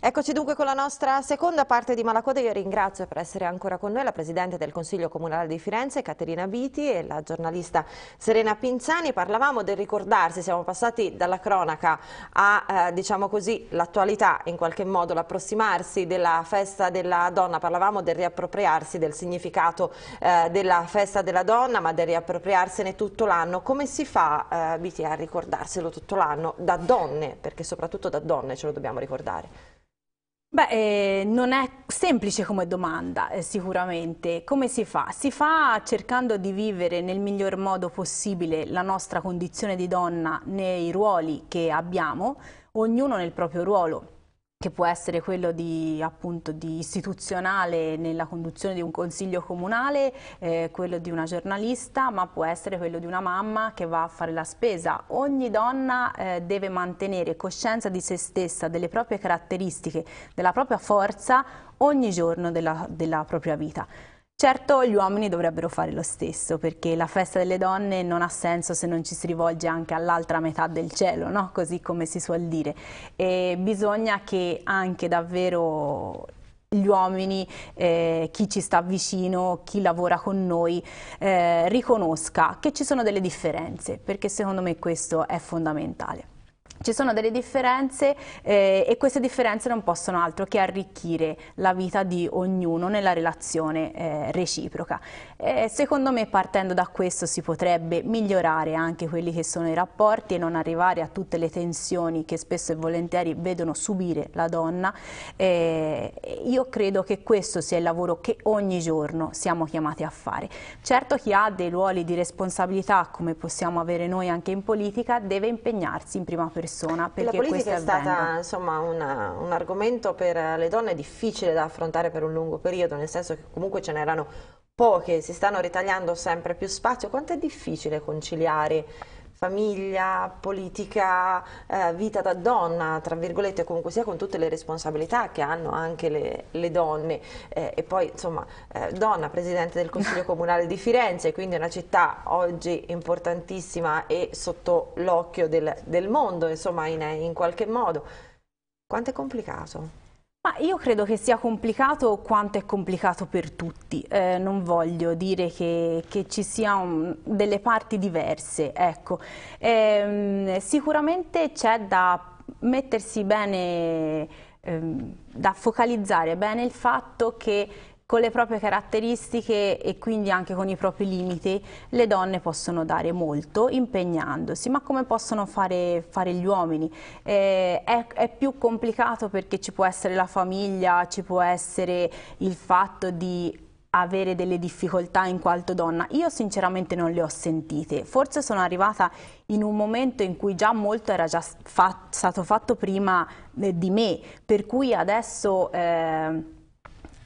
Eccoci dunque con la nostra seconda parte di Malacode. Io ringrazio per essere ancora con noi la Presidente del Consiglio Comunale di Firenze, Caterina Viti, e la giornalista Serena Pinzani. Parlavamo del ricordarsi, siamo passati dalla cronaca a, eh, diciamo così, l'attualità, in qualche modo l'approssimarsi della festa della donna. Parlavamo del riappropriarsi del significato eh, della festa della donna, ma del riappropriarsene tutto l'anno. Come si fa, eh, a ricordarselo tutto l'anno? Da donne, perché soprattutto da donne ce lo dobbiamo ricordare. Beh, eh, non è semplice come domanda, eh, sicuramente. Come si fa? Si fa cercando di vivere nel miglior modo possibile la nostra condizione di donna nei ruoli che abbiamo, ognuno nel proprio ruolo che può essere quello di, appunto, di istituzionale nella conduzione di un consiglio comunale, eh, quello di una giornalista, ma può essere quello di una mamma che va a fare la spesa. Ogni donna eh, deve mantenere coscienza di se stessa, delle proprie caratteristiche, della propria forza ogni giorno della, della propria vita. Certo gli uomini dovrebbero fare lo stesso perché la festa delle donne non ha senso se non ci si rivolge anche all'altra metà del cielo, no? così come si suol dire. E bisogna che anche davvero gli uomini, eh, chi ci sta vicino, chi lavora con noi, eh, riconosca che ci sono delle differenze perché secondo me questo è fondamentale ci sono delle differenze eh, e queste differenze non possono altro che arricchire la vita di ognuno nella relazione eh, reciproca. Eh, secondo me partendo da questo si potrebbe migliorare anche quelli che sono i rapporti e non arrivare a tutte le tensioni che spesso e volentieri vedono subire la donna. io credo che questo sia il lavoro che ogni giorno siamo chiamati a fare. Certo chi ha dei ruoli di responsabilità come possiamo avere noi anche in politica deve impegnarsi in prima persona persona perché La politica è stata insomma, una, un argomento per le donne difficile da affrontare per un lungo periodo, nel senso che comunque ce n'erano poche, si stanno ritagliando sempre più spazio. Quanto è difficile conciliare famiglia, politica, eh, vita da donna, tra virgolette, comunque sia con tutte le responsabilità che hanno anche le, le donne. Eh, e poi, insomma, eh, donna, presidente del Consiglio Comunale di Firenze, quindi una città oggi importantissima e sotto l'occhio del, del, mondo, insomma, in, in qualche modo. Quanto è complicato? Ma io credo che sia complicato quanto è complicato per tutti, eh, non voglio dire che, che ci siano delle parti diverse, ecco. ehm, sicuramente c'è da mettersi bene, ehm, da focalizzare bene il fatto che con le proprie caratteristiche e quindi anche con i propri limiti le donne possono dare molto impegnandosi, ma come possono fare, fare gli uomini? Eh, è, è, più complicato perché ci può essere la famiglia, ci può essere il fatto di avere delle difficoltà in quanto donna. Io sinceramente non le ho sentite, forse sono arrivata in un momento in cui già molto era già fa stato fatto prima eh, di me, per cui adesso... Eh,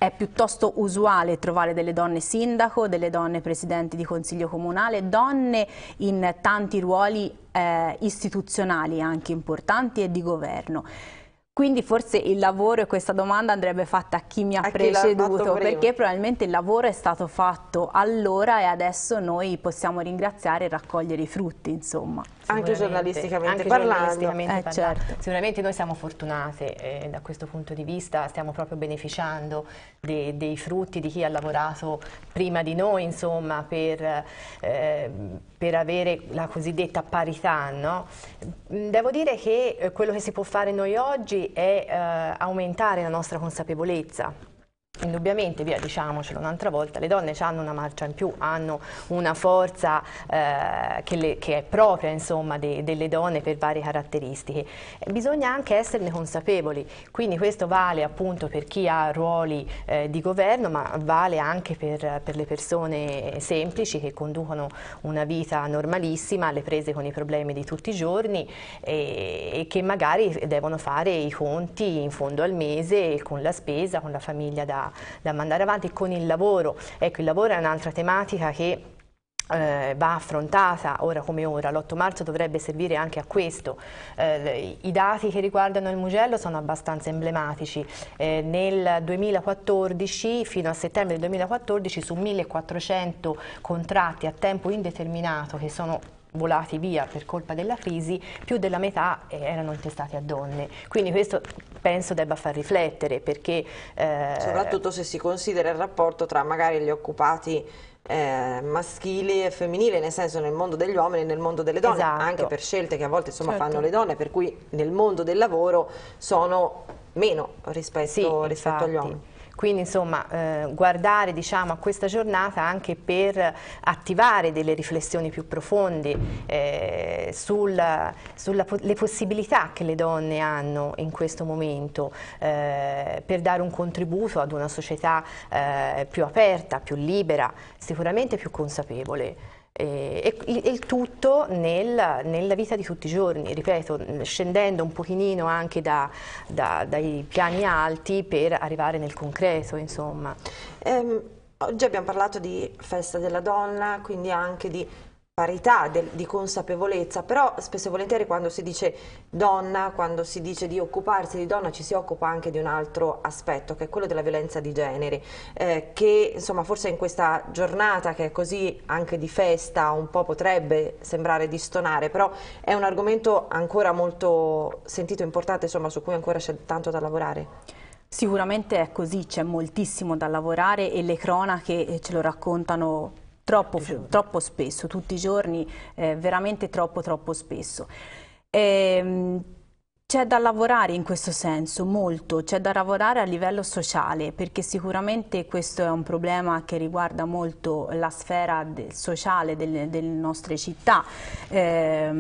è piuttosto usuale trovare delle donne sindaco, delle donne presidenti di consiglio comunale, donne in tanti ruoli eh, istituzionali anche importanti e di governo. Quindi forse il lavoro, e questa domanda andrebbe fatta a chi mi ha preceduto, perché probabilmente il lavoro è stato fatto allora e adesso noi possiamo ringraziare e raccogliere i frutti, insomma. Anche giornalisticamente anche parlando. Giornalisticamente eh, certo. Sicuramente noi siamo fortunate eh, da questo punto di vista, stiamo proprio beneficiando de dei frutti di chi ha lavorato prima di noi, insomma, per, eh, per avere la cosiddetta parità. No? Devo dire che eh, quello che si può fare noi oggi è eh, aumentare la nostra consapevolezza indubbiamente, via, diciamocelo un'altra volta, le donne hanno una marcia in più, hanno una forza eh, che, le, che, è propria insomma, de, delle donne per varie caratteristiche. Bisogna anche esserne consapevoli, quindi questo vale appunto per chi ha ruoli eh, di governo, ma vale anche per, per, le persone semplici che conducono una vita normalissima, alle prese con i problemi di tutti i giorni e, e che magari devono fare i conti in fondo al mese con la spesa, con la famiglia da, da mandare avanti con il lavoro. Ecco, il lavoro è un'altra tematica che eh, va affrontata ora come ora, l'8 marzo dovrebbe servire anche a questo. Eh, I dati che riguardano il Mugello sono abbastanza emblematici. Eh, nel 2014, fino a settembre del 2014, su 1400 contratti a tempo indeterminato che sono volati via per colpa della crisi, più della metà eh, erano intestati a donne. Quindi questo penso debba far riflettere perché... Eh... Soprattutto se si considera il rapporto tra magari gli occupati eh, maschili e femminili, nel senso nel mondo degli uomini e nel mondo delle donne, esatto. anche per scelte che a volte insomma, certo. fanno le donne, per cui nel mondo del lavoro sono meno rispetto, sì, rispetto agli uomini. Quindi insomma eh, guardare diciamo, a questa giornata anche per attivare delle riflessioni più profonde eh, sulle possibilità che le donne hanno in questo momento eh, per dare un contributo ad una società eh, più aperta, più libera, sicuramente più consapevole. Eh, e, il tutto nel, nella vita di tutti i giorni, ripeto, scendendo un pochino anche da, da, dai piani alti per arrivare nel concreto, insomma. Ehm, oggi abbiamo parlato di festa della donna, quindi anche di parità de, di consapevolezza, però spesso e volentieri quando si dice donna, quando si dice di occuparsi di donna, ci si occupa anche di un altro aspetto, che è quello della violenza di genere, eh, che insomma forse in questa giornata che è così anche di festa un po' potrebbe sembrare distonare, però è un argomento ancora molto sentito, importante, insomma su cui ancora c'è tanto da lavorare. Sicuramente è così, c'è moltissimo da lavorare e le cronache eh, ce lo raccontano Troppo, troppo, spesso, tutti i giorni, eh, veramente troppo troppo spesso. E, ehm, c'è da lavorare in questo senso, molto, c'è da lavorare a livello sociale perché sicuramente questo è un problema che riguarda molto la sfera del sociale delle, delle, nostre città. Eh,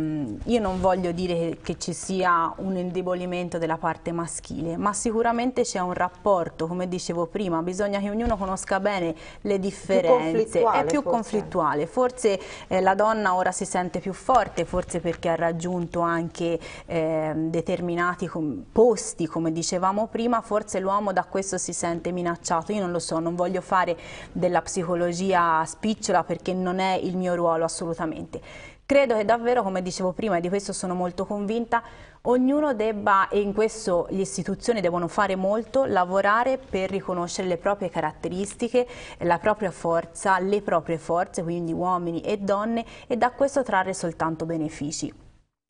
io non voglio dire che ci sia un indebolimento della parte maschile, ma sicuramente c'è un rapporto, come dicevo prima, bisogna che ognuno conosca bene le differenze, più è più forse. conflittuale, forse eh, la donna ora si sente più forte, forse perché ha raggiunto anche eh, determinati determinati com posti, come dicevamo prima, forse l'uomo da questo si sente minacciato. Io non lo so, non voglio fare della psicologia spicciola perché non è il mio ruolo assolutamente. Credo che davvero, come dicevo prima, e di questo sono molto convinta, ognuno debba, e in questo le istituzioni devono fare molto, lavorare per riconoscere le proprie caratteristiche, la propria forza, le proprie forze, quindi uomini e donne, e da questo trarre soltanto benefici.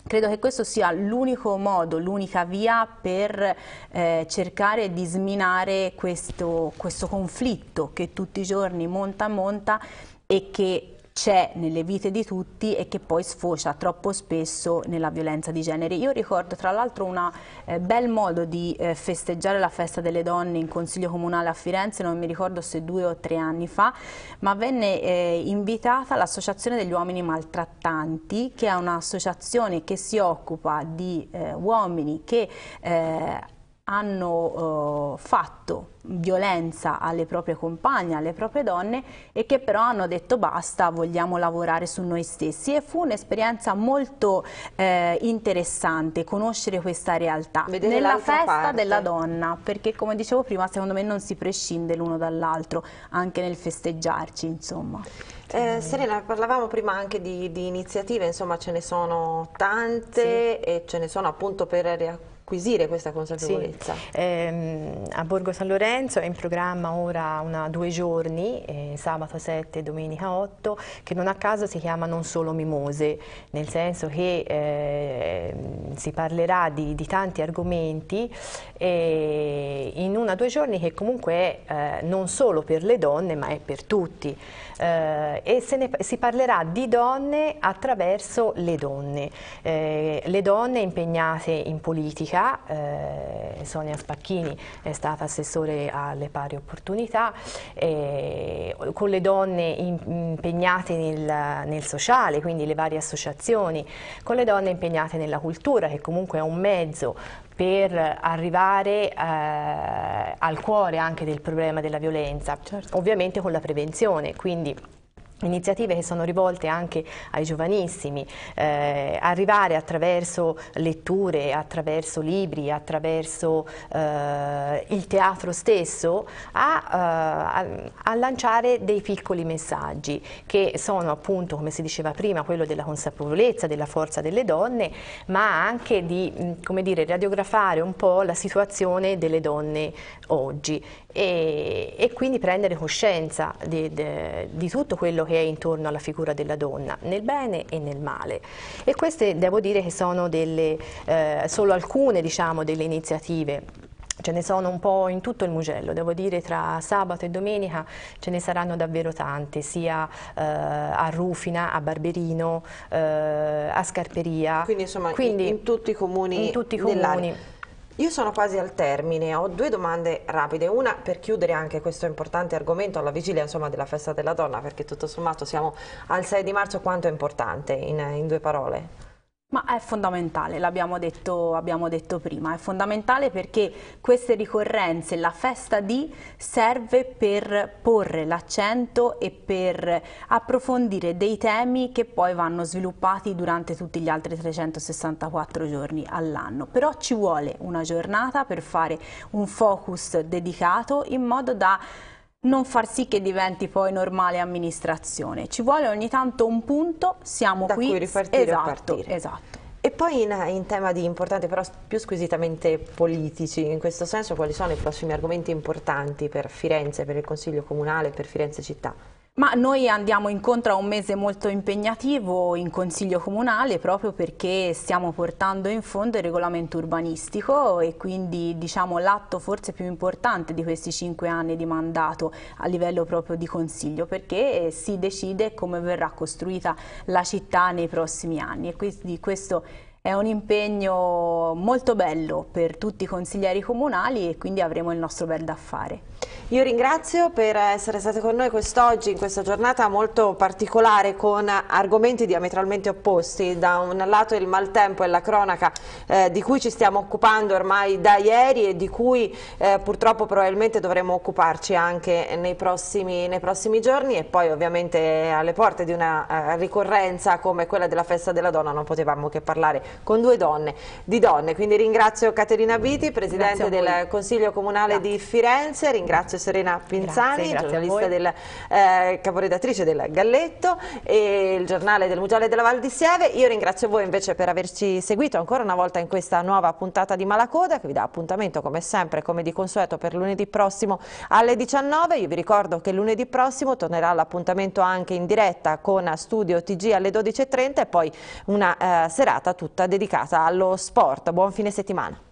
Credo che questo sia l'unico modo, l'unica via per eh, cercare di sminare questo, questo conflitto che tutti i giorni monta monta e che c'è nelle vite di tutti e che poi sfocia troppo spesso nella violenza di genere. Io ricordo tra l'altro un eh, bel modo di eh, festeggiare la festa delle donne in Consiglio Comunale a Firenze, non mi ricordo se due o tre anni fa, ma venne eh, invitata l'Associazione degli Uomini Maltrattanti, che è un'associazione che si occupa di eh, uomini che eh, hanno eh, fatto violenza alle proprie compagne, alle proprie donne e che però hanno detto basta, vogliamo lavorare su noi stessi e fu un'esperienza molto eh, interessante conoscere questa realtà Vedere nella festa parte. della donna perché come dicevo prima secondo me non si prescinde l'uno dall'altro anche nel festeggiarci insomma. Eh, Serena, parlavamo prima anche di, di, iniziative, insomma ce ne sono tante sì. e ce ne sono appunto per acquisire questa consapevolezza. Sì. Eh, a Borgo San Lorenzo è in programma ora una, due giorni, eh, sabato 7 e domenica 8, che non a caso si chiama Non solo mimose, nel senso che eh, si parlerà di, di tanti argomenti in una o due giorni che comunque è eh, non solo per le donne ma è per tutti eh, e se ne, si parlerà di donne attraverso le donne, eh, le donne impegnate in politica, eh, Sonia Spacchini è stata assessore alle pari opportunità, eh, con le donne in, impegnate nel, nel sociale, quindi le varie associazioni, con le donne impegnate nella cultura che comunque è un mezzo per arrivare eh, al cuore anche del problema della violenza, certo. ovviamente con la prevenzione, quindi iniziative che sono rivolte anche ai giovanissimi, eh, arrivare attraverso letture, attraverso libri, attraverso eh, il teatro stesso a, eh, a, lanciare dei piccoli messaggi che sono appunto come si diceva prima quello della consapevolezza, della forza delle donne ma anche di mm, come dire, radiografare un po' la situazione delle donne oggi e, e quindi prendere coscienza di, di tutto quello che che è intorno alla figura della donna, nel bene e nel male. E queste devo dire che sono delle, eh, solo alcune diciamo, delle iniziative ce ne sono un po' in tutto il Mugello, devo dire tra sabato e domenica ce ne saranno davvero tante, sia eh, a Rufina, a Barberino, eh, a Scarperia. Quindi insomma Quindi, in, in, tutti i comuni. In tutti i comuni. Io sono quasi al termine, ho due domande rapide, una per chiudere anche questo importante argomento alla vigilia insomma, della festa della donna, perché tutto sommato siamo al 6 di marzo, quanto è importante in, in due parole? Ma è fondamentale, l'abbiamo detto, detto, prima, è fondamentale perché queste ricorrenze, la festa di, serve per porre l'accento e per approfondire dei temi che poi vanno sviluppati durante tutti gli altri 364 giorni all'anno. Però ci vuole una giornata per fare un focus dedicato in modo da non far sì che diventi poi normale amministrazione. Ci vuole ogni tanto un punto, siamo da qui. Da cui ripartire esatto, Esatto. E poi in, in, tema di importanti, però più squisitamente politici, in questo senso quali sono i prossimi argomenti importanti per Firenze, per il Consiglio Comunale, per Firenze Città? Ma noi andiamo incontro a un mese molto impegnativo in Consiglio Comunale proprio perché stiamo portando in fondo il regolamento urbanistico e quindi diciamo l'atto forse più importante di questi cinque anni di mandato a livello proprio di Consiglio perché si decide come verrà costruita la città nei prossimi anni e quindi questo è un impegno molto bello per tutti i consiglieri comunali e quindi avremo il nostro bel da fare. Io ringrazio per essere state con noi quest'oggi in questa giornata molto particolare con argomenti diametralmente opposti. Da un lato il maltempo e la cronaca eh, di cui ci stiamo occupando ormai da ieri e di cui eh, purtroppo probabilmente dovremo occuparci anche nei prossimi, nei prossimi, giorni e poi ovviamente alle porte di una eh, ricorrenza come quella della festa della donna non potevamo che parlare con due donne di donne. Quindi ringrazio Caterina Viti, Presidente del Consiglio Comunale Grazie. di Firenze, grazie Serena Pinzani, grazie, giornalista del eh, caporedattrice del Galletto e il giornale del Mugiale della Val di Sieve. Io ringrazio voi invece per averci seguito ancora una volta in questa nuova puntata di Malacoda che vi dà appuntamento come sempre, come di consueto, per lunedì prossimo alle 19. Io vi ricordo che lunedì prossimo tornerà l'appuntamento anche in diretta con Studio TG alle 12.30 e poi una eh, serata tutta dedicata allo sport. Buon fine settimana.